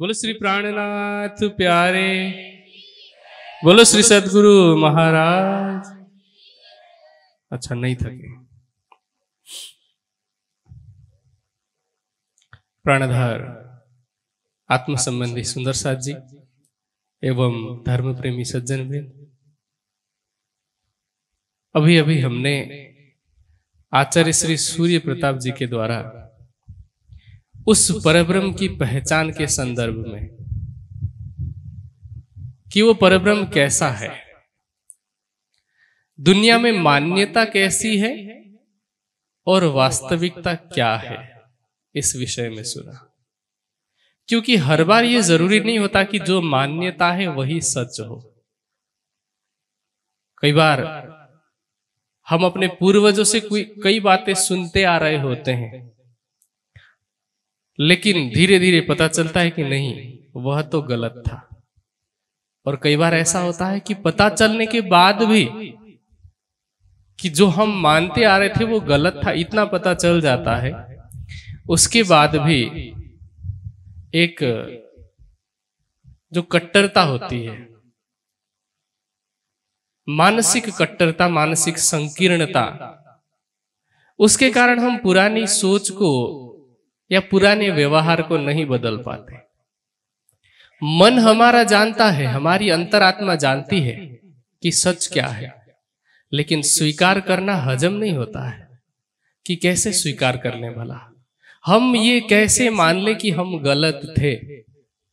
बोलो श्री प्राणनाथ प्यारे बोलो श्री सदगुरु महाराज अच्छा नहीं थके प्राणधार आत्म संबंधी सुंदर साथ जी एवं धर्म प्रेमी सज्जन वृंद अभी अभी हमने आचार्य श्री सूर्य प्रताप जी के द्वारा उस परब्रह्म की पहचान के संदर्भ में कि वो परब्रह्म कैसा है दुनिया में मान्यता कैसी है और वास्तविकता क्या है इस विषय में सुना क्योंकि हर बार ये जरूरी नहीं होता कि जो मान्यता है वही सच हो कई बार हम अपने पूर्वजों से कोई कई बातें सुनते आ रहे होते हैं लेकिन धीरे धीरे पता चलता है कि नहीं वह तो, तो गलत था और कई बार ऐसा होता है कि पता चलने के बाद भी कि जो हम मानते आ रहे थे वो गलत था इतना पता चल जाता है उसके बाद भी एक जो कट्टरता होती है मानसिक कट्टरता मानसिक संकीर्णता उसके कारण हम पुरानी सोच को या पुराने व्यवहार को नहीं बदल पाते मन हमारा जानता है हमारी अंतरात्मा जानती है कि सच क्या है लेकिन स्वीकार करना हजम नहीं होता है कि कैसे स्वीकार कर ले भला हम ये कैसे मान ले कि हम गलत थे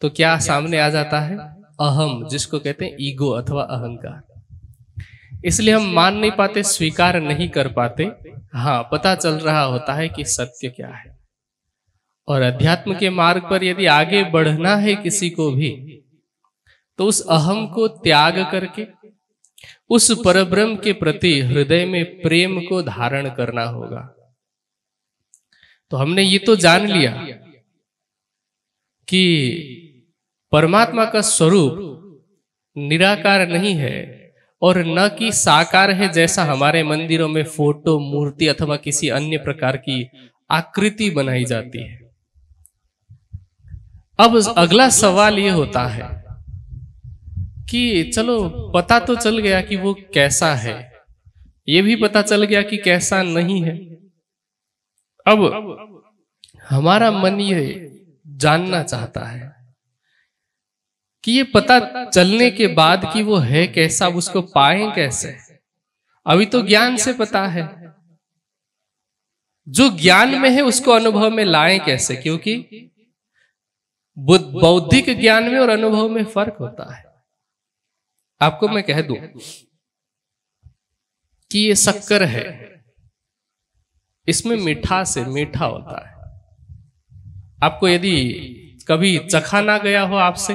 तो क्या सामने आ जाता है अहम जिसको कहते हैं ईगो अथवा अहंकार इसलिए हम मान नहीं पाते स्वीकार नहीं कर पाते हाँ पता चल रहा होता है कि सत्य क्या है और अध्यात्म के मार्ग पर यदि आगे बढ़ना है किसी को भी तो उस अहम को त्याग करके उस परब्रह्म के प्रति हृदय में प्रेम को धारण करना होगा तो हमने ये तो जान लिया कि परमात्मा का स्वरूप निराकार नहीं है और न कि साकार है जैसा हमारे मंदिरों में फोटो मूर्ति अथवा किसी अन्य प्रकार की आकृति बनाई जाती है अब अगला सवाल ये होता है कि चलो पता तो चल गया कि वो कैसा है ये भी पता चल गया कि कैसा नहीं है अब हमारा मन ये जानना चाहता है कि ये पता चलने के बाद कि वो है कैसा उसको पाए कैसे अभी तो ज्ञान से पता है जो ज्ञान में है उसको अनुभव में लाए कैसे क्योंकि बौद्धिक ज्ञान में और अनुभव में फर्क होता है आपको मैं कह दूं कि ये शक्कर है इसमें मीठा से मीठा होता है आपको यदि कभी चखा ना गया हो आपसे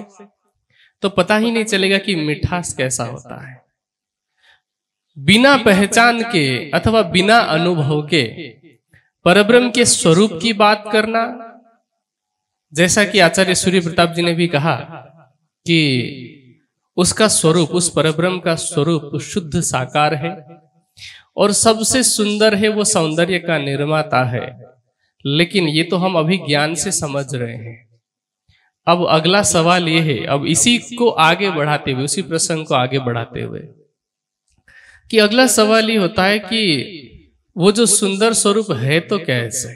तो पता ही नहीं चलेगा कि मिठास कैसा होता है बिना पहचान के अथवा बिना अनुभव के परब्रह्म के स्वरूप की बात करना जैसा कि आचार्य सूर्य प्रताप जी ने भी कहा कि उसका स्वरूप उस परब्रह्म का स्वरूप शुद्ध साकार है और सबसे सुंदर है वो सौंदर्य का निर्माता है लेकिन ये तो हम अभी ज्ञान से समझ रहे हैं अब अगला सवाल ये है अब इसी को आगे बढ़ाते हुए उसी प्रसंग को आगे बढ़ाते हुए कि अगला सवाल ये होता है कि वो जो सुंदर स्वरूप है तो कैसे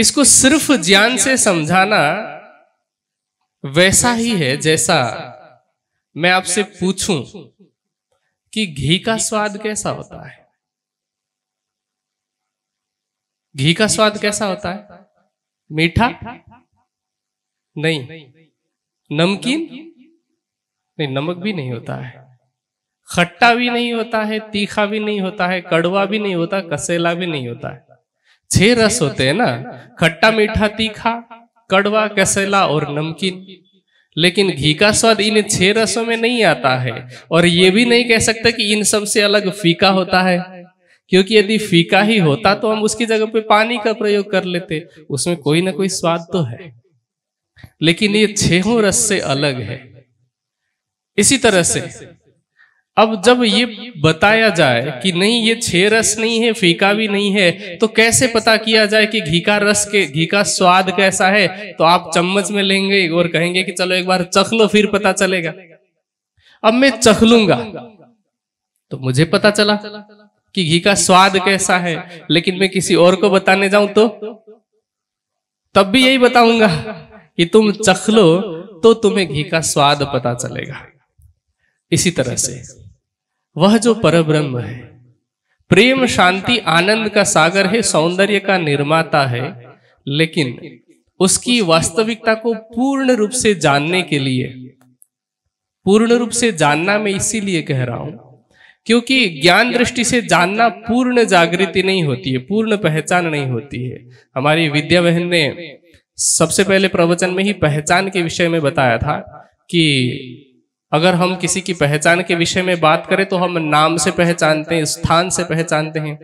इसको सिर्फ ज्ञान से समझाना वैसा ही है जैसा मैं आपसे पूछूं कि घी का स्वाद कैसा होता है घी का स्वाद कैसा होता है मीठा नहीं नमकीन नहीं नमक भी नहीं होता है खट्टा भी नहीं होता है तीखा भी नहीं होता है कड़वा भी नहीं होता कसेला भी नहीं होता है छह रस होते हैं ना खट्टा मीठा तीखा कड़वा कसैला और नमकीन लेकिन घी का स्वाद इन छह रसों में नहीं आता है और ये भी नहीं कह सकते कि इन सब से अलग फीका होता है क्योंकि यदि फीका ही होता तो हम उसकी जगह पे पानी का प्रयोग कर लेते उसमें कोई ना कोई स्वाद तो है लेकिन ये छहों रस से अलग है इसी तरह से अब जब ये बताया जाए कि नहीं ये छह रस नहीं है फीका भी नहीं है तो कैसे पता किया जाए कि घी का रस के घी का स्वाद कैसा है तो आप चम्मच में लेंगे और कहेंगे कि चलो एक बार चख लो फिर पता चलेगा अब मैं चख लूंगा तो मुझे पता चला कि घी का स्वाद कैसा है लेकिन मैं किसी और को बताने जाऊं तो तब भी यही बताऊंगा कि तुम चख लो तो तुम्हें घी का स्वाद पता चलेगा इसी तरह से वह जो परब्रह्म है प्रेम शांति आनंद का सागर है सौंदर्य का निर्माता है लेकिन उसकी वास्तविकता को पूर्ण रूप से जानने के लिए पूर्ण रूप से जानना मैं इसीलिए कह रहा हूं क्योंकि ज्ञान दृष्टि से जानना पूर्ण जागृति नहीं होती है पूर्ण पहचान नहीं होती है हमारी विद्या बहन ने सबसे पहले प्रवचन में ही पहचान के विषय में बताया था कि अगर हम किसी की पहचान के विषय में बात करें तो हम नाम से पहचानते हैं स्थान से पहचानते हैं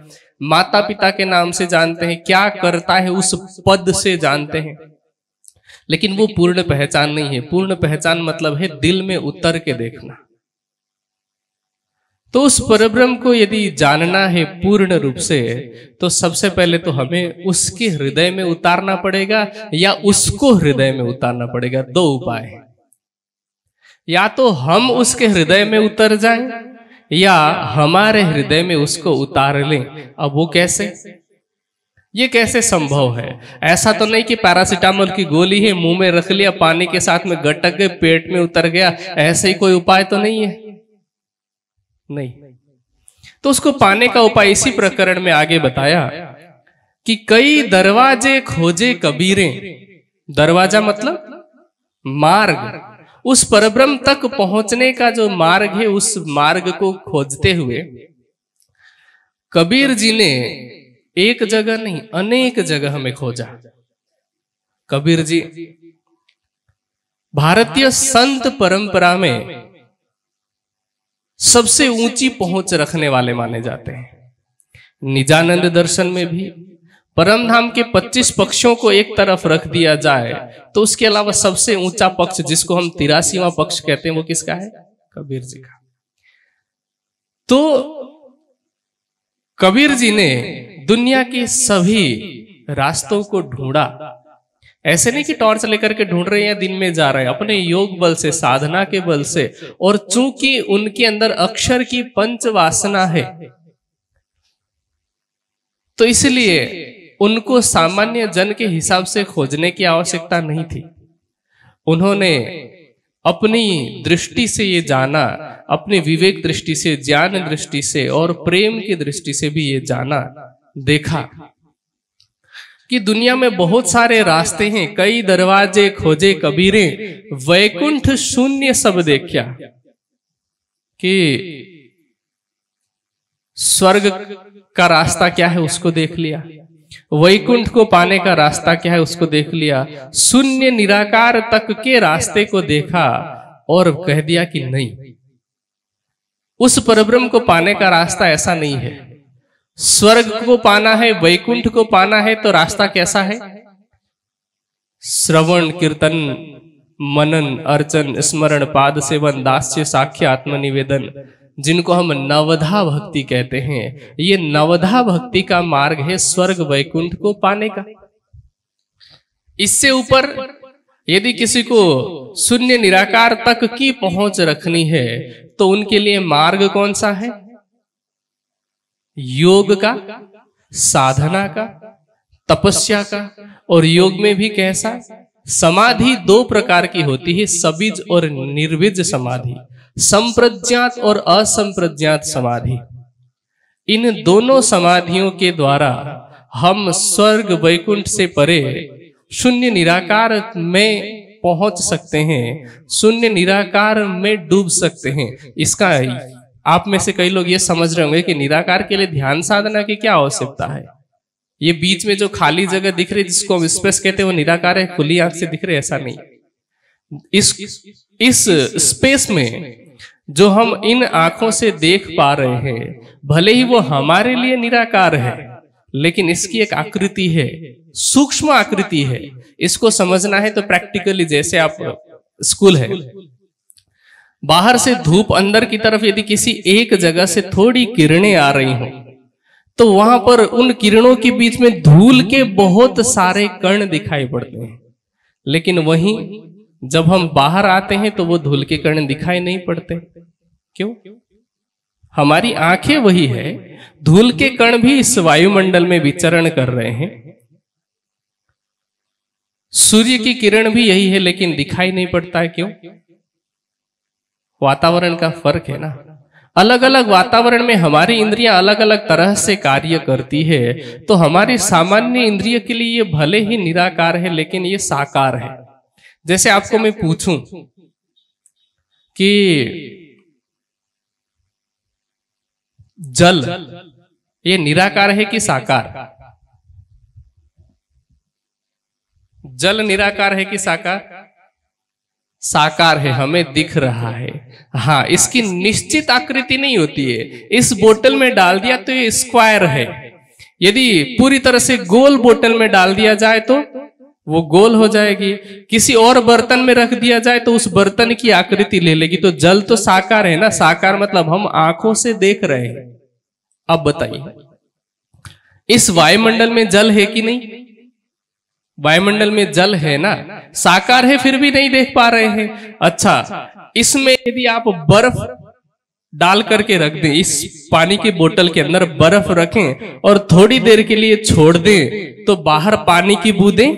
माता पिता के नाम से जानते हैं क्या करता है उस पद से जानते हैं लेकिन वो पूर्ण पहचान नहीं है पूर्ण पहचान मतलब है दिल में उतर के देखना तो उस परब्रह्म को यदि जानना है पूर्ण रूप से तो सबसे पहले तो हमें उसके हृदय में उतारना पड़ेगा या उसको हृदय में उतारना पड़ेगा दो उपाय है या तो हम उसके हृदय में उतर जाए या हमारे हृदय में उसको उतार लें अब वो कैसे ये कैसे संभव है ऐसा तो नहीं कि पैरासिटामोल की गोली है मुंह में रख लिया पानी के साथ में गटक गए पेट में उतर गया ऐसे ही कोई उपाय तो नहीं है नहीं तो उसको पाने का उपाय इसी प्रकरण में आगे बताया कि कई दरवाजे खोजे कबीरें दरवाजा मतलब मार्ग उस परब्रह्म तक पहुंचने का जो मार्ग है उस मार्ग को खोजते हुए कबीर जी ने एक जगह नहीं अनेक जगह हमें खोजा कबीर जी भारतीय संत परंपरा में सबसे ऊंची पहुंच रखने वाले माने जाते हैं निजानंद दर्शन में भी परम धाम के 25 पक्षों को एक तरफ रख दिया जाए तो उसके अलावा सबसे ऊंचा पक्ष जिसको हम तिरासीवा पक्ष कहते हैं वो किसका है कबीर जी का तो कबीर जी ने दुनिया के सभी रास्तों को ढूंढा ऐसे नहीं कि टॉर्च लेकर के ढूंढ रहे हैं दिन में जा रहे हैं अपने योग बल से साधना के बल से और चूंकि उनके अंदर अक्षर की पंच वासना है तो इसलिए उनको सामान्य जन के हिसाब से खोजने की आवश्यकता नहीं थी उन्होंने अपनी दृष्टि से ये जाना अपने विवेक दृष्टि से ज्ञान दृष्टि से और प्रेम की दृष्टि से भी ये जाना देखा कि दुनिया में बहुत सारे रास्ते हैं कई दरवाजे खोजे कबीरे वैकुंठ शून्य सब देखा कि स्वर्ग का रास्ता क्या है उसको देख लिया वैकुंठ को पाने का रास्ता क्या है उसको देख लिया शून्य निराकार तक के रास्ते को देखा और कह दिया कि नहीं उस परब्रह्म को पाने का रास्ता ऐसा नहीं है स्वर्ग को पाना है वैकुंठ को पाना है तो रास्ता कैसा है श्रवण कीर्तन मनन अर्चन स्मरण पाद सेवन दास्य साक्ष्य आत्मनिवेदन जिनको हम नवधा भक्ति कहते हैं ये नवधा भक्ति का मार्ग है स्वर्ग वैकुंठ को पाने का इससे ऊपर यदि किसी को शून्य निराकार तक की पहुंच रखनी है तो उनके लिए मार्ग कौन सा है योग का साधना का तपस्या का और योग में भी कैसा समाधि दो प्रकार की होती है सबीज और निर्विज समाधि संप्रज्ञात और असंप्रज्ञात समाधि इन दोनों समाधियों के द्वारा हम स्वर्ग वैकुंठ से परे शून्य निराकार में पहुंच सकते हैं शून्य निराकार में डूब सकते हैं इसका आप में से कई लोग ये समझ रहे होंगे कि निराकार के लिए ध्यान साधना की क्या आवश्यकता है ये बीच में जो खाली जगह दिख रही है जिसको हम स्पेस कहते हैं वो निराकार है खुली आंख से दिख रहे ऐसा नहीं इस इस स्पेस में जो हम इन आंखों से देख पा रहे हैं भले ही वो हमारे लिए निराकार है लेकिन इसकी एक आकृति है सूक्ष्म आकृति है इसको समझना है तो, तो प्रैक्टिकली जैसे आप स्कूल है बाहर से धूप अंदर की तरफ यदि किसी एक जगह से थोड़ी किरणें आ रही हों तो, तो वहां पर उन किरणों के बीच में धूल के बहुत सारे कण दिखाई पड़ते हैं लेकिन वहीं जब हम बाहर आते हैं तो वो धूल के कण दिखाई नहीं पड़ते क्यों हमारी आंखें वही है धूल के कण भी इस वायुमंडल में विचरण कर रहे हैं सूर्य की किरण भी यही है लेकिन दिखाई नहीं पड़ता है क्यों वातावरण का फर्क है ना अलग अलग वातावरण में हमारी इंद्रियां अलग अलग तरह से कार्य करती है तो हमारे सामान्य इंद्रिय के लिए ये भले ही निराकार है लेकिन ये साकार है जैसे आपको मैं पूछूं कि जल ये निराकार है कि साकार जल निराकार है कि साकार साकार है हमें दिख रहा है हाँ इसकी निश्चित आकृति नहीं होती है इस बोतल में डाल दिया तो ये स्क्वायर है यदि पूरी तरह से गोल बोतल में डाल दिया जाए तो वो गोल हो जाएगी किसी और बर्तन में रख दिया जाए तो उस बर्तन की आकृति ले लेगी तो जल तो साकार है ना साकार मतलब हम आंखों से देख रहे हैं अब बताइए इस वायुमंडल में जल है कि नहीं वायुमंडल में जल है ना साकार है फिर भी नहीं देख पा रहे हैं अच्छा इसमें यदि आप बर्फ डाल करके रख दें इस पानी की बोतल के अंदर बर्फ रखें और थोड़ी देर के लिए छोड़ दें तो बाहर पानी की बूंदें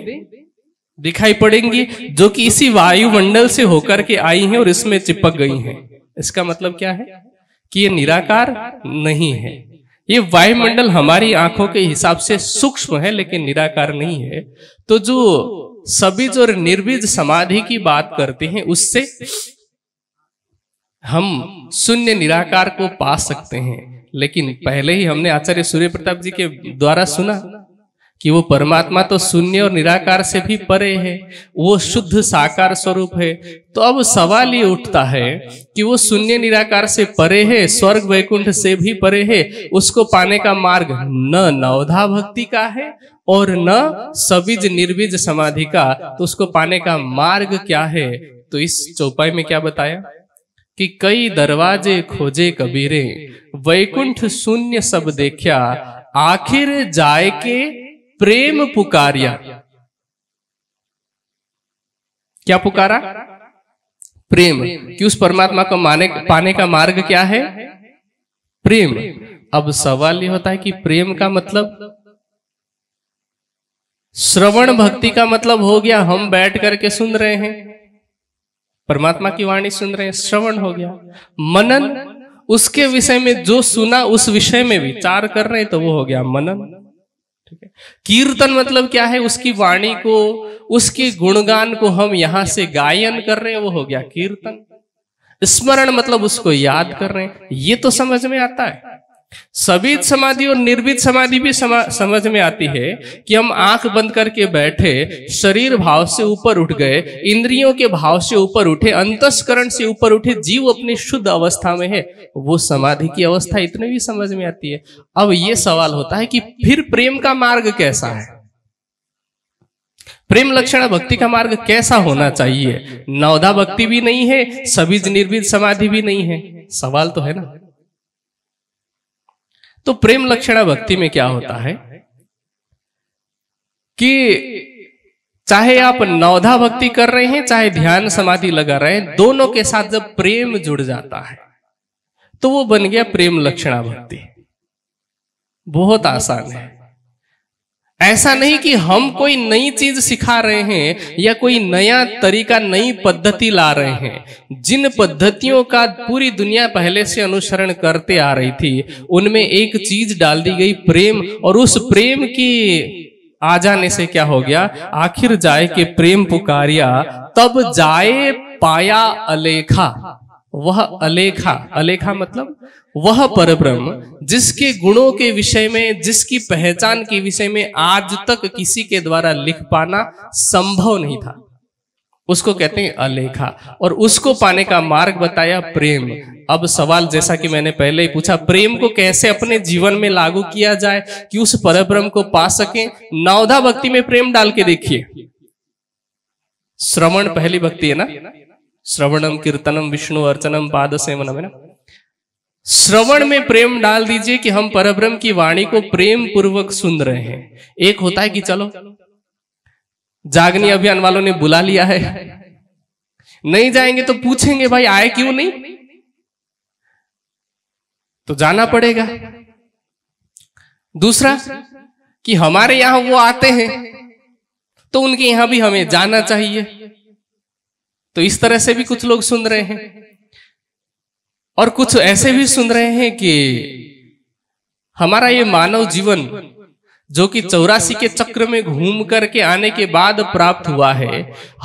दिखाई पड़ेंगी जो कि इसी वायुमंडल से होकर के आई हैं और इसमें चिपक गई हैं इसका मतलब क्या है कि ये निराकार नहीं है ये वायुमंडल हमारी आंखों के हिसाब से सूक्ष्म है लेकिन निराकार नहीं है तो जो सबीज और निर्बीज समाधि की बात करते हैं उससे हम शून्य निराकार को पा सकते हैं लेकिन पहले ही हमने आचार्य सूर्य प्रताप जी के द्वारा सुना कि वो परमात्मा तो शून्य और निराकार से भी परे है वो शुद्ध साकार स्वरूप है तो अब सवाल ये उठता है कि वो शून्य निराकार से परे है स्वर्ग वैकुंठ से भी परे है उसको पाने का मार्ग न नवधा भक्ति का है और न सबीज निर्बीज समाधि का तो उसको पाने का मार्ग क्या है तो इस चौपाई में क्या बताया कि कई दरवाजे खोजे कबीरे वैकुंठ शून्य सब देखा आखिर जाए के प्रेम पुकारिया क्या पुकारा प्रेम कि उस परमात्मा को माने पाने का मार्ग क्या है प्रेम अब सवाल ये होता है कि प्रेम का मतलब श्रवण भक्ति का मतलब हो गया हम बैठ करके सुन रहे हैं परमात्मा की वाणी सुन रहे हैं श्रवण हो गया मनन उसके विषय में जो सुना उस विषय में विचार कर रहे हैं तो वो हो गया मनन ठीक है कीर्तन मतलब क्या है उसकी वाणी को उसके गुणगान को हम यहां से गायन कर रहे हैं वो हो गया कीर्तन स्मरण मतलब उसको याद कर रहे हैं ये तो समझ में आता है सबित समाधि और निर्वित समाधि भी समा, समझ में आती है कि हम आंख बंद करके बैठे शरीर भाव से ऊपर उठ गए इंद्रियों के भाव से ऊपर उठे अंतस्करण से ऊपर उठे जीव अपनी शुद्ध अवस्था में है वो समाधि की अवस्था इतने भी समझ में आती है अब ये सवाल होता है कि फिर प्रेम का मार्ग कैसा है प्रेम लक्षण भक्ति का मार्ग कैसा होना चाहिए नवदा भक्ति भी नहीं है सबीज निर्विध समाधि भी नहीं है सवाल तो है ना तो प्रेम लक्षण भक्ति में क्या होता है कि चाहे आप नवधा भक्ति कर रहे हैं चाहे ध्यान समाधि लगा रहे हैं दोनों के साथ जब प्रेम जुड़ जाता है तो वो बन गया प्रेम लक्षणा भक्ति बहुत आसान है ऐसा नहीं कि हम कोई नई चीज सिखा रहे हैं या कोई नया तरीका नई पद्धति ला रहे हैं जिन पद्धतियों का पूरी दुनिया पहले से अनुसरण करते आ रही थी उनमें एक चीज डाल दी गई प्रेम और उस प्रेम की आ जाने से क्या हो गया आखिर जाए के प्रेम पुकारिया तब जाए पाया अलेखा वह अलेखा अलेखा मतलब वह परब्रह्म जिसके गुणों के विषय में जिसकी पहचान के विषय में आज तक किसी के द्वारा लिख पाना संभव नहीं था उसको कहते हैं अलेखा और उसको पाने का मार्ग बताया प्रेम अब सवाल जैसा कि मैंने पहले ही पूछा प्रेम को कैसे अपने जीवन में लागू किया जाए कि उस परब्रह्म को पा सके नवधा भक्ति में प्रेम डाल के देखिए श्रवण पहली भक्ति है ना श्रवणम कीर्तनम विष्णु अर्चनम पाद सेवनम है ना श्रवण में प्रेम डाल दीजिए कि हम परब्रह्म की वाणी को प्रेम पूर्वक सुन रहे हैं एक होता है कि चलो जागनी अभियान वालों ने बुला लिया है नहीं जाएंगे तो पूछेंगे भाई आए क्यों नहीं तो जाना पड़ेगा दूसरा कि हमारे यहां वो आते हैं तो उनके यहां भी हमें जाना चाहिए तो इस तरह से भी कुछ लोग सुन रहे हैं और कुछ ऐसे भी सुन रहे हैं कि हमारा ये मानव जीवन जो कि चौरासी के चक्र में घूम करके आने के बाद प्राप्त हुआ है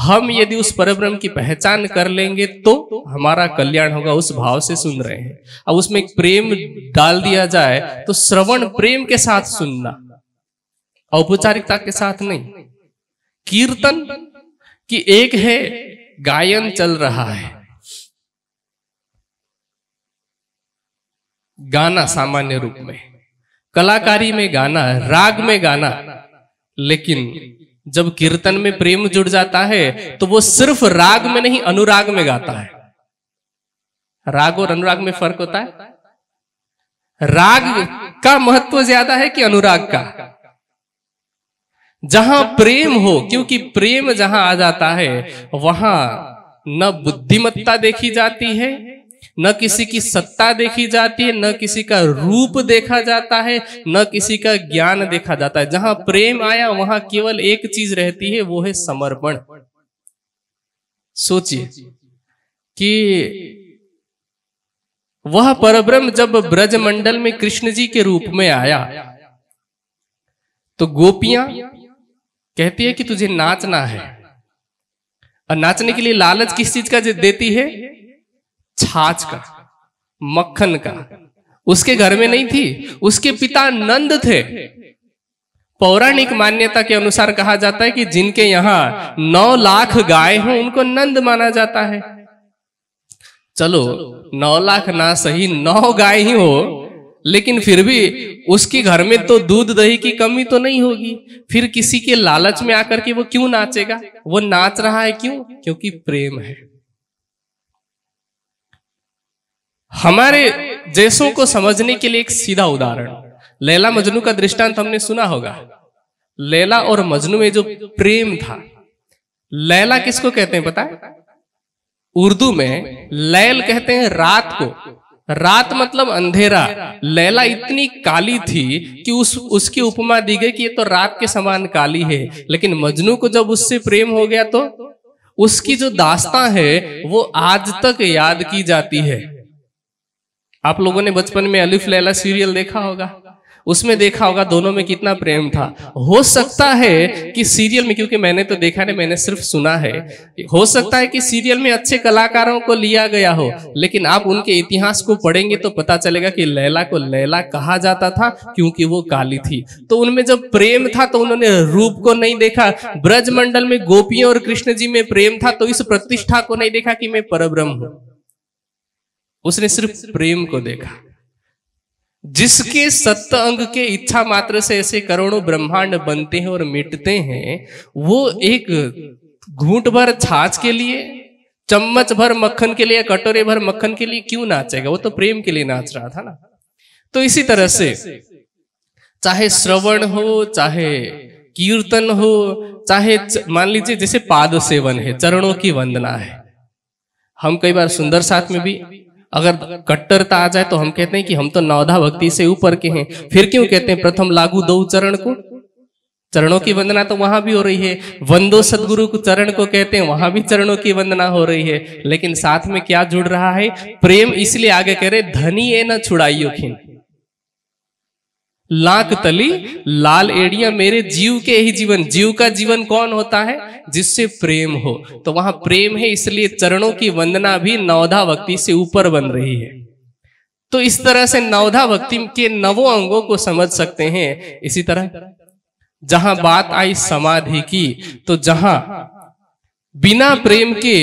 हम यदि उस परब्रह्म की पहचान कर लेंगे तो हमारा कल्याण होगा उस भाव से सुन रहे हैं अब उसमें प्रेम डाल दिया जाए तो श्रवण प्रेम के साथ सुनना औपचारिकता के साथ नहीं कीर्तन की एक है गायन चल रहा है गाना सामान्य रूप में कलाकारी में गाना राग में गाना लेकिन जब कीर्तन में प्रेम जुड़ जाता है तो वो सिर्फ राग में नहीं अनुराग में गाता है राग और अनुराग में फर्क होता है राग का महत्व ज्यादा है कि अनुराग का जहां प्रेम हो क्योंकि प्रेम जहां आ जाता है वहां न बुद्धिमत्ता देखी जाती है न किसी की सत्ता देखी जाती है न किसी का रूप देखा जाता है न किसी का ज्ञान देखा जाता है जहां प्रेम आया वहां केवल एक चीज रहती है वो है समर्पण सोचिए कि वह परब्रह्म जब ब्रज मंडल में कृष्ण जी के रूप में आया तो गोपियां कहती है कि तुझे नाचना है और नाचने के लिए लालच किस चीज का देती है छाछ का मक्खन का उसके घर में नहीं थी उसके पिता नंद थे पौराणिक मान्यता के अनुसार कहा जाता है कि जिनके यहां नौ लाख गाय हो उनको नंद माना जाता है चलो नौ लाख ना सही नौ गाय ही हो लेकिन फिर भी उसके घर में तो दूध दही की कमी तो नहीं होगी फिर किसी के लालच में आकर के वो क्यों नाचेगा वो नाच रहा है क्यों क्योंकि प्रेम है हमारे जैसों को समझने के लिए एक सीधा उदाहरण लैला मजनू का दृष्टांत हमने सुना होगा लैला और मजनू में जो प्रेम था लैला किसको कहते हैं पता है उर्दू में लैल कहते हैं रात को रात मतलब अंधेरा लैला इतनी काली थी कि उस उसकी उपमा दी गई कि ये तो रात के समान काली है लेकिन मजनू को जब उससे प्रेम हो गया तो उसकी जो दास्ता है वो आज तक याद की जाती है आप लोगों ने बचपन में अलिफ लैला सीरियल देखा होगा उसमें देखा होगा दोनों में कितना प्रेम था हो सकता है कि सीरियल में क्योंकि मैंने तो देखा नहीं मैंने सिर्फ सुना है हो सकता है कि सीरियल में अच्छे कलाकारों को लिया गया हो लेकिन आप उनके इतिहास को पढ़ेंगे तो पता चलेगा कि लैला को लैला कहा जाता था क्योंकि वो काली थी तो उनमें जब प्रेम था तो उन्होंने रूप को नहीं देखा ब्रजमंडल में गोपियों और कृष्ण जी में प्रेम था तो इस प्रतिष्ठा को नहीं देखा कि मैं परब्रह्म हूं उसने सिर्फ प्रेम को देखा जिसके सत्य अंग के इच्छा मात्र से ऐसे करोड़ों ब्रह्मांड बनते हैं और मिटते हैं वो एक घूट भर छाछ के लिए चम्मच भर मक्खन के लिए कटोरे भर मक्खन के लिए क्यों नाचेगा वो तो प्रेम के लिए नाच रहा था ना तो इसी तरह से चाहे श्रवण हो चाहे कीर्तन हो चाहे मान लीजिए जैसे पाद सेवन है चरणों की वंदना है हम कई बार सुंदर साथ में भी अगर कट्टरता आ जाए तो हम कहते हैं कि हम तो नवधा भक्ति से ऊपर के हैं फिर क्यों कहते हैं प्रथम लागू दो चरण को चरणों की वंदना तो वहां भी हो रही है वंदो सदगुरु को चरण को कहते हैं वहां भी चरणों की वंदना हो रही है लेकिन साथ में क्या जुड़ रहा है प्रेम इसलिए आगे कह रहे धनी है न छुड़ाइयो खिन लाख तली लाल एड़िया मेरे जीव के ही जीवन जीव का जीवन कौन होता है जिससे प्रेम हो तो वहां प्रेम है इसलिए चरणों की वंदना भी नवधा भक्ति से ऊपर बन रही है तो इस तरह से नवधा भक्ति के नवों अंगों को समझ सकते हैं इसी तरह जहां बात आई समाधि की तो जहां बिना प्रेम के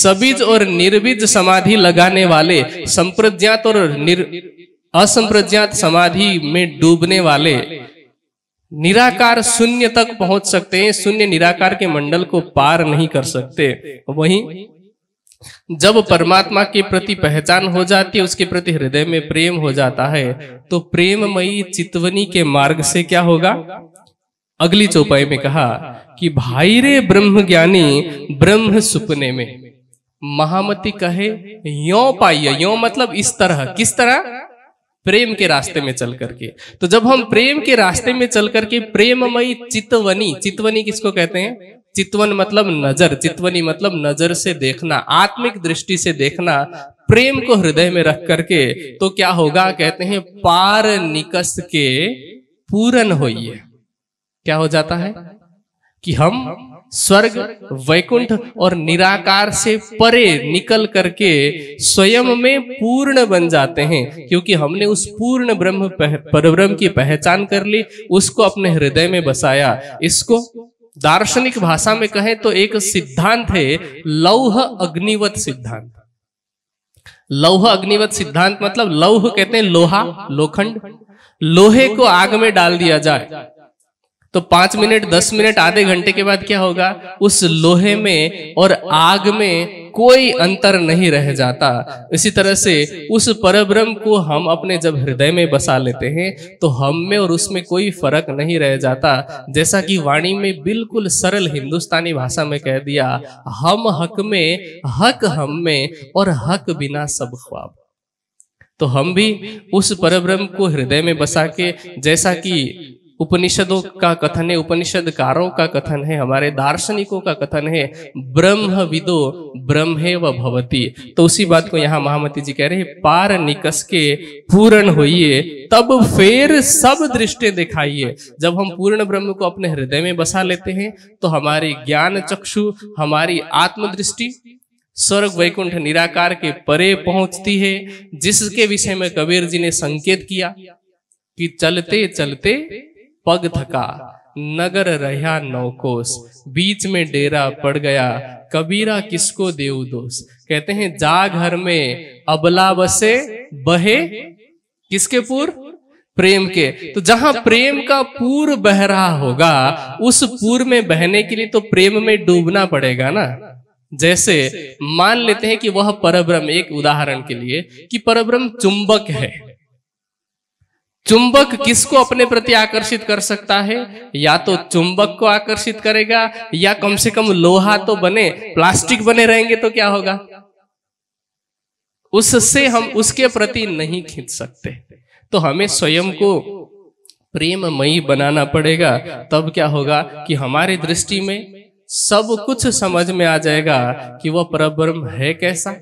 सबीज और निर्बीज समाधि लगाने वाले संप्रज्ञात और निर असंप्रज्ञात समाधि में डूबने वाले निराकार शून्य तक पहुंच सकते हैं शून्य निराकार के मंडल को पार नहीं कर सकते वहीं जब परमात्मा के प्रति पहचान हो जाती है उसके प्रति हृदय में प्रेम हो जाता है तो प्रेममयी चितवनी के मार्ग से क्या होगा अगली चौपाई में कहा कि भाई रे ब्रह्म ज्ञानी ब्रह्म सुपने में महामति कहे यो पाइय यो मतलब इस तरह किस तरह प्रेम के रास्ते में चल करके तो जब हम प्रेम के रास्ते में चल करके प्रेममयी चितवनी चितवनी किसको कहते हैं चितवन मतलब नजर चितवनी मतलब नजर से देखना आत्मिक दृष्टि से देखना प्रेम को हृदय में रख करके तो क्या होगा कहते हैं पार निकस के पूरन होइए क्या हो जाता है कि हम स्वर्ग वैकुंठ और निराकार से परे निकल करके स्वयं में पूर्ण बन जाते हैं क्योंकि हमने उस पूर्ण ब्रह्म परब्रह्म की पहचान कर ली उसको अपने हृदय में बसाया इसको दार्शनिक भाषा में कहें तो एक सिद्धांत है लौह अग्निवत सिद्धांत लौह अग्निवत सिद्धांत मतलब लौह कहते हैं लोहा लोखंड लोहे को आग में डाल दिया जाए तो पांच मिनट दस मिनट आधे घंटे के बाद क्या होगा उस लोहे में और आग में कोई अंतर नहीं रह जाता इसी तरह से उस परब्रह्म को हम अपने जब हृदय में बसा लेते हैं तो हम में और उसमें कोई फर्क नहीं रह जाता जैसा कि वाणी में बिल्कुल सरल हिंदुस्तानी भाषा में कह दिया हम हक में हक हम में और हक बिना सब ख्वाब तो हम भी उस परब्रह्म को हृदय में बसा के जैसा कि उपनिषदों का कथन है उपनिषदकारों का कथन है हमारे दार्शनिकों का कथन है ब्रह्म विदो ब्रह्मे व भवती तो उसी बात को यहाँ महामती जी कह रहे हैं पार निकस के पूर्ण होइए तब फिर सब दृष्टि दिखाइए जब हम पूर्ण ब्रह्म को अपने हृदय में बसा लेते हैं तो हमारी ज्ञान चक्षु हमारी आत्मदृष्टि स्वर्ग वैकुंठ निराकार के परे पहुंचती है जिसके विषय में कबीर जी ने संकेत किया कि चलते चलते पग थका नगर रहा नौकोस बीच में डेरा पड़ गया कबीरा किसको देव दोष कहते हैं जा घर में अबला बसे बहे किसके पूर्व प्रेम के तो जहां प्रेम का पूर बह रहा होगा उस पूर में बहने के लिए तो प्रेम में डूबना पड़ेगा ना जैसे मान लेते हैं कि वह परब्रह्म एक उदाहरण के लिए कि परब्रह्म चुंबक है चुंबक किसको अपने प्रति आकर्षित कर सकता है या तो चुंबक को आकर्षित करेगा या कम से कम लोहा तो बने प्लास्टिक बने रहेंगे तो क्या होगा उससे हम उसके प्रति नहीं खींच सकते तो हमें स्वयं को प्रेममयी बनाना पड़ेगा तब क्या होगा कि हमारी दृष्टि में सब कुछ समझ में आ जाएगा कि वह परब्रह्म है कैसा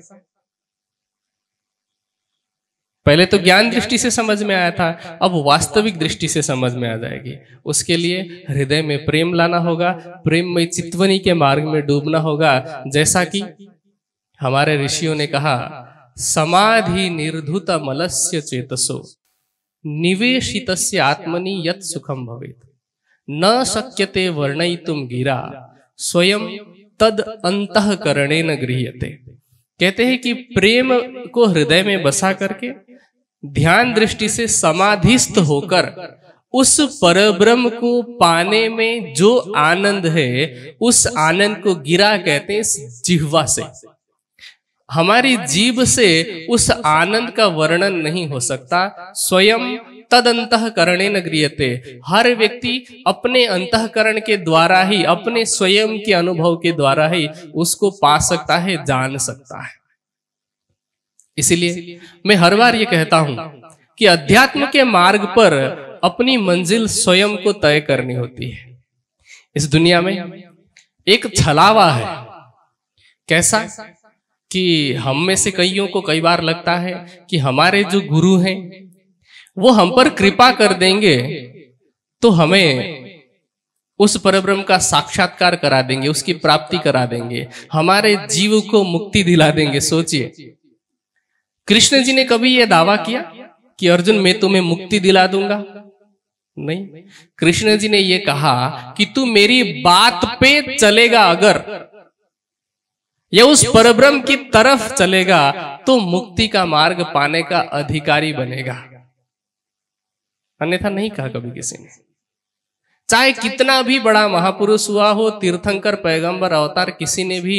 पहले तो ज्ञान दृष्टि से समझ में आया था अब वास्तविक दृष्टि से समझ में आ जाएगी उसके लिए हृदय में प्रेम लाना होगा प्रेम में चितवनी के मार्ग में डूबना होगा जैसा कि हमारे ऋषियों ने कहा समाधि निर्धुत मलस्य चेतसो निवेशित आत्मनि यत सुखम भवित न शक्यते वर्णय तुम गिरा स्वयं तद न गृहते कहते हैं कि प्रेम को हृदय में बसा करके ध्यान दृष्टि से समाधिस्थ होकर उस परब्रह्म को पाने में जो आनंद है उस आनंद को गिरा कहते हैं जिह्वा से हमारी जीव से उस आनंद का वर्णन नहीं हो सकता स्वयं तद अंतकरणे न गृहते हर व्यक्ति अपने अंतकरण के द्वारा ही अपने स्वयं के अनुभव के द्वारा ही उसको पा सकता है जान सकता है इसीलिए मैं हर बार ये कहता हूं कि अध्यात्म के मार्ग पर अपनी मंजिल स्वयं को तय करनी होती है इस दुनिया में एक छलावा है कैसा कि हम में से कईयों को कई बार लगता है कि हमारे जो गुरु हैं वो हम पर कृपा कर देंगे तो हमें उस परब्रह्म का साक्षात्कार करा देंगे उसकी प्राप्ति करा देंगे हमारे जीव को मुक्ति दिला देंगे सोचिए कृष्ण जी ने कभी यह दावा किया कि अर्जुन मैं तुम्हें मुक्ति दिला दूंगा नहीं कृष्ण जी ने यह कहा कि तू मेरी बात पे चलेगा अगर या उस परब्रह्म की तरफ चलेगा तो मुक्ति का मार्ग पाने का अधिकारी बनेगा अन्यथा नहीं कहा कभी किसी ने चाहे कितना भी बड़ा महापुरुष हुआ हो तीर्थंकर पैगंबर अवतार किसी ने भी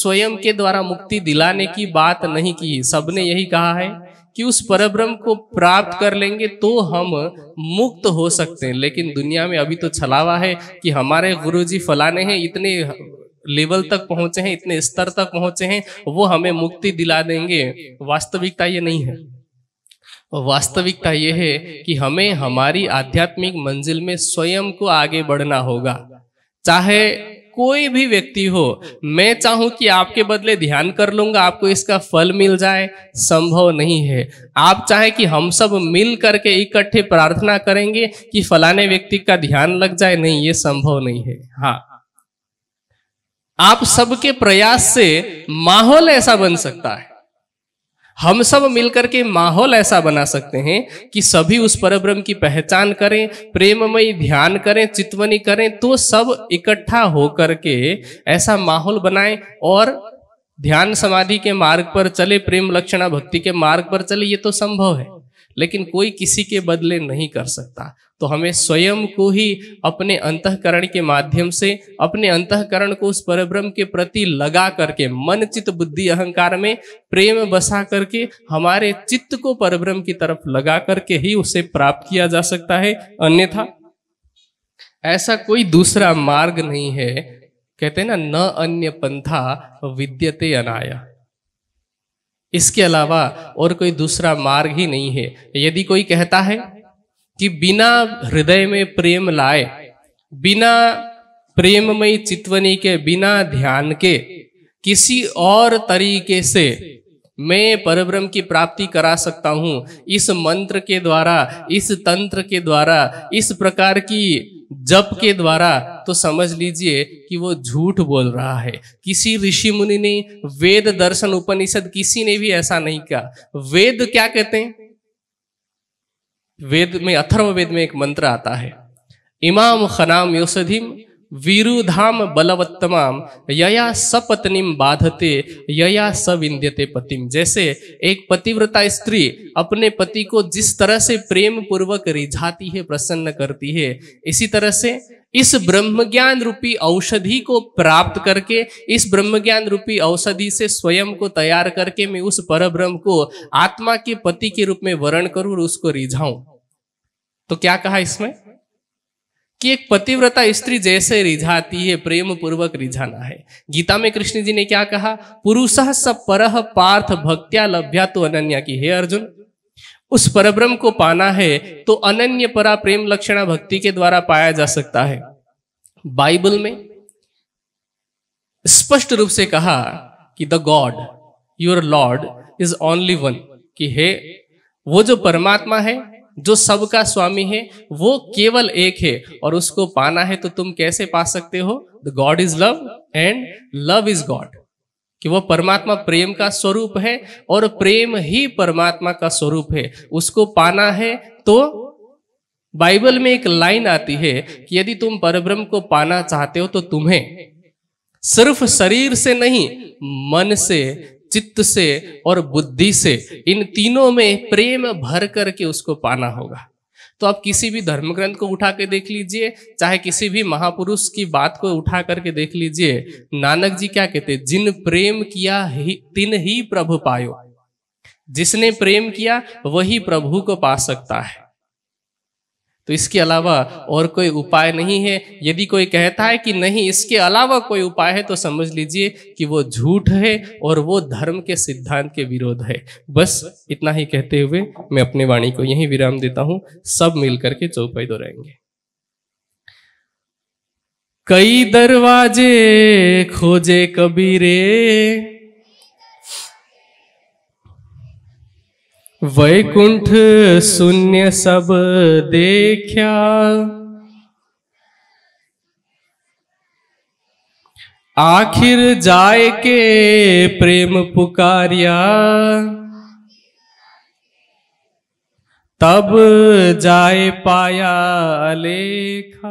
स्वयं के द्वारा मुक्ति दिलाने की बात नहीं की सबने यही कहा है कि उस परब्रह्म को प्राप्त कर लेंगे तो हम मुक्त हो सकते हैं लेकिन दुनिया में अभी तो छलावा है कि हमारे गुरुजी फलाने हैं इतने लेवल तक पहुंचे हैं इतने स्तर तक पहुंचे हैं वो हमें मुक्ति दिला देंगे वास्तविकता ये नहीं है वास्तविकता यह है कि हमें हमारी आध्यात्मिक मंजिल में स्वयं को आगे बढ़ना होगा चाहे कोई भी व्यक्ति हो मैं चाहूं कि आपके बदले ध्यान कर लूंगा आपको इसका फल मिल जाए संभव नहीं है आप चाहे कि हम सब मिल करके इकट्ठे प्रार्थना करेंगे कि फलाने व्यक्ति का ध्यान लग जाए नहीं ये संभव नहीं है हाँ आप सबके प्रयास से माहौल ऐसा बन सकता है हम सब मिलकर के माहौल ऐसा बना सकते हैं कि सभी उस परब्रह्म की पहचान करें प्रेममय ध्यान करें चितवनी करें तो सब इकट्ठा होकर के ऐसा माहौल बनाएं और ध्यान समाधि के मार्ग पर चले प्रेम लक्षणा भक्ति के मार्ग पर चले ये तो संभव है लेकिन कोई किसी के बदले नहीं कर सकता तो हमें स्वयं को ही अपने अंतकरण के माध्यम से अपने अंतकरण को उस परब्रह्म के प्रति लगा करके मन चित्त बुद्धि अहंकार में प्रेम बसा करके हमारे चित्त को परब्रह्म की तरफ लगा करके ही उसे प्राप्त किया जा सकता है अन्यथा ऐसा कोई दूसरा मार्ग नहीं है कहते ना न अन्य पंथा विद्यते अनाया इसके अलावा और कोई दूसरा मार्ग ही नहीं है यदि कोई कहता है कि बिना हृदय में प्रेम लाए बिना प्रेममय चितवनी के बिना ध्यान के किसी और तरीके से मैं परब्रह्म की प्राप्ति करा सकता हूँ इस मंत्र के द्वारा इस तंत्र के द्वारा इस प्रकार की जप के द्वारा तो समझ लीजिए कि वो झूठ बोल रहा है किसी ऋषि मुनि ने वेद दर्शन उपनिषद किसी ने भी ऐसा नहीं कहा वेद क्या कहते हैं वेद में अथर्व वेद में एक मंत्र आता है इमाम खनाम योषधिम वीरुधाम बलवत्तमाम यया सपत्नीम बाधते यया सविंद्यते पतिम जैसे एक पतिव्रता स्त्री अपने पति को जिस तरह से प्रेम पूर्वक रिझाती है प्रसन्न करती है इसी तरह से इस ब्रह्मज्ञान रूपी औषधि को प्राप्त करके इस ब्रह्मज्ञान रूपी औषधि से स्वयं को तैयार करके मैं उस परब्रह्म को आत्मा के पति के रूप में वर्ण करूँ और उसको रिझाऊं तो क्या कहा इसमें कि एक पतिव्रता स्त्री जैसे रिझाती है प्रेम पूर्वक रिझाना है गीता में कृष्ण जी ने क्या कहा पुरुष सब पर पार्थ भक्त्या लभ्या तो अनन्या की हे अर्जुन उस परब्रह्म को पाना है तो अनन्य परा प्रेम लक्षणा भक्ति के द्वारा पाया जा सकता है बाइबल में स्पष्ट रूप से कहा कि the god your lord is only one कि हे वो जो परमात्मा है जो सबका स्वामी है वो केवल एक है और उसको पाना है तो तुम कैसे पा सकते हो the god is love and love is god कि वो परमात्मा प्रेम का स्वरूप है और प्रेम ही परमात्मा का स्वरूप है उसको पाना है तो बाइबल में एक लाइन आती है कि यदि तुम परब्रह्म को पाना चाहते हो तो तुम्हें सिर्फ शरीर से नहीं मन से चित्त से और बुद्धि से इन तीनों में प्रेम भर करके उसको पाना होगा तो आप किसी भी धर्म ग्रंथ को उठा के देख लीजिए चाहे किसी भी महापुरुष की बात को उठा करके देख लीजिए नानक जी क्या कहते जिन प्रेम किया ही तिन ही प्रभु पायो जिसने प्रेम किया वही प्रभु को पा सकता है तो इसके अलावा और कोई उपाय नहीं है यदि कोई कहता है कि नहीं इसके अलावा कोई उपाय है तो समझ लीजिए कि वो झूठ है और वो धर्म के सिद्धांत के विरोध है बस इतना ही कहते हुए मैं अपनी वाणी को यही विराम देता हूं सब मिलकर के चौपाई दोहराएंगे कई दरवाजे खोजे कबीरे वैकुंठ शून्य सब देख्या आखिर जाय के प्रेम पुकारिया तब जाय पाया लेखा